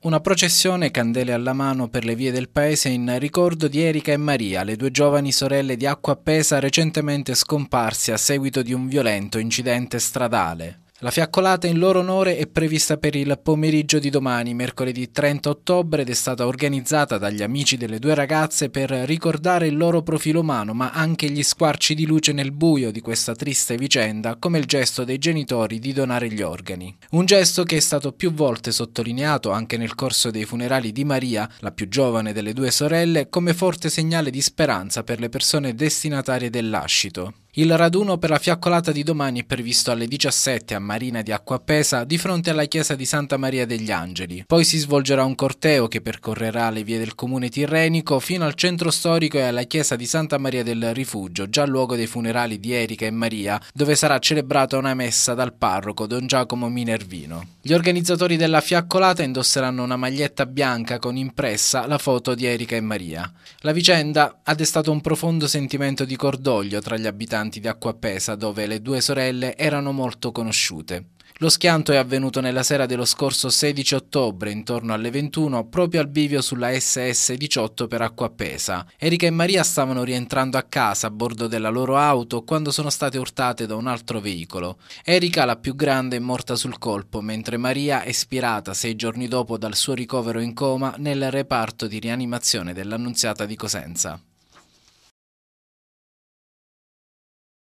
Una processione candele alla mano per le vie del paese in ricordo di Erika e Maria, le due giovani sorelle di Acqua Pesa recentemente scomparse a seguito di un violento incidente stradale. La fiaccolata in loro onore è prevista per il pomeriggio di domani, mercoledì 30 ottobre, ed è stata organizzata dagli amici delle due ragazze per ricordare il loro profilo umano, ma anche gli squarci di luce nel buio di questa triste vicenda, come il gesto dei genitori di donare gli organi. Un gesto che è stato più volte sottolineato anche nel corso dei funerali di Maria, la più giovane delle due sorelle, come forte segnale di speranza per le persone destinatarie dell'ascito. Il raduno per la fiaccolata di domani è previsto alle 17 a Marina di Acquapesa di fronte alla chiesa di Santa Maria degli Angeli. Poi si svolgerà un corteo che percorrerà le vie del comune tirrenico fino al centro storico e alla chiesa di Santa Maria del Rifugio, già luogo dei funerali di Erika e Maria, dove sarà celebrata una messa dal parroco Don Giacomo Minervino. Gli organizzatori della fiaccolata indosseranno una maglietta bianca con impressa la foto di Erika e Maria. La vicenda ha destato un profondo sentimento di cordoglio tra gli abitanti abitanti di Acquapesa, dove le due sorelle erano molto conosciute. Lo schianto è avvenuto nella sera dello scorso 16 ottobre, intorno alle 21, proprio al bivio sulla SS18 per Acquapesa. Erika e Maria stavano rientrando a casa a bordo della loro auto quando sono state urtate da un altro veicolo. Erika, la più grande, è morta sul colpo, mentre Maria è spirata sei giorni dopo dal suo ricovero in coma nel reparto di rianimazione dell'Annunziata di Cosenza.